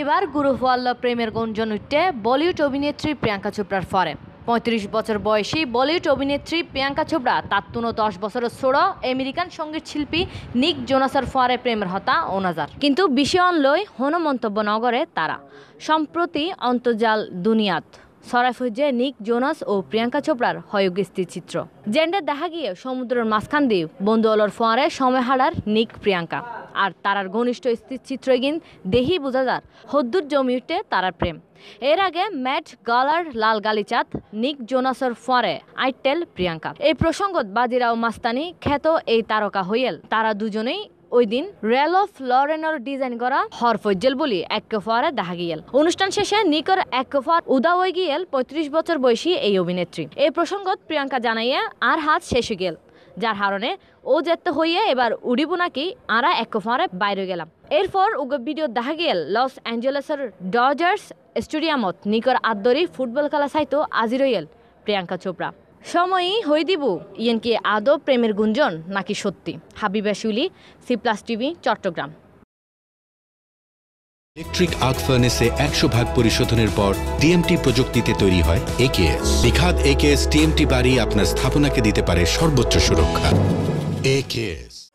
এবার গুরুফওয়াল্লা প্রেমের গুঞ্জন উঠতে বলিউড অভিনেত্রী প্রিয়াঙ্কা চোপড়ার ফরে পঁয়ত্রিশ বছর বয়সী বলিউড অভিনেত্রী প্রিয়াঙ্কা চোপড়া তার তুনো দশ বছরের ষোড় আমেরিকান সঙ্গীত শিল্পী নিক জোনাসার ফোয়ারে প্রেমের হতা ওনাজার কিন্তু বিষয় লই হন মন্তব্য নগরে তারা সম্প্রতি অন্তর্জাল দুনিয়াত সরাফ নিক জোনাস ও প্রিয়াঙ্কা চোপড়ার হয়গিস্তি চিত্র জেন্ডার দেখা গিয়ে সমুদ্রের মাঝখান দিয়ে বন্ধু অলর ফোয়ারে সময় হারার নিক প্রিয়াঙ্কা আর তারার ঘনিষ্ঠ চিত্রগিন দেহি বোঝা যার হদ্দুর জমিউটে তারার প্রেম এর আগে ম্যাট গালার লাল গালিচাঁদ নিক জোনাসর ফরে আইটেল প্রিয়াঙ্কা এই প্রসঙ্গত বাজিরাও মাস্তানি খ্যাত এই তারকা হইয়েল তারা দুজনেই ওই দিন রেল অফ লরেনর ডিজাইন করা হর হরফজ্জল বলি একফারে দেখা গিয়েল অনুষ্ঠান শেষে নিকর একফার উদা হয়ে গিয়েল পঁয়ত্রিশ বছর বয়সী এই অভিনেত্রী এই প্রসঙ্গত প্রিয়াঙ্কা জানাইয়া আর হাত শেষ গেল যার কারণে ও যেতে হইয়ে এবার উড়িব নাকি আরা এক ফাঁড়ে বাইরে গেলাম এরপর উগ ভিডিও দেখা গেল লস অ্যাঞ্জেলেসের ডজার্স স্টেডিয়ামত নিকর আদরি ফুটবল খেলা সাইতো আজি রইয়েল প্রিয়াঙ্কা চোপড়া সময়ই হই দিব ইয়েন কি আদৌ প্রেমের গুঞ্জন নাকি সত্যি হাবিবা শুলি C plus TV Chittagong electric arc ফার্নেসে একশো ভাগ পরিশোধনের পর টিএমটি প্রযুক্তিতে তৈরি হয় একেএস নিখাদ একেএস টিএমটি বাড়ি আপনার স্থাপনাকে দিতে পারে সর্বোচ্চ সুরক্ষা একেএস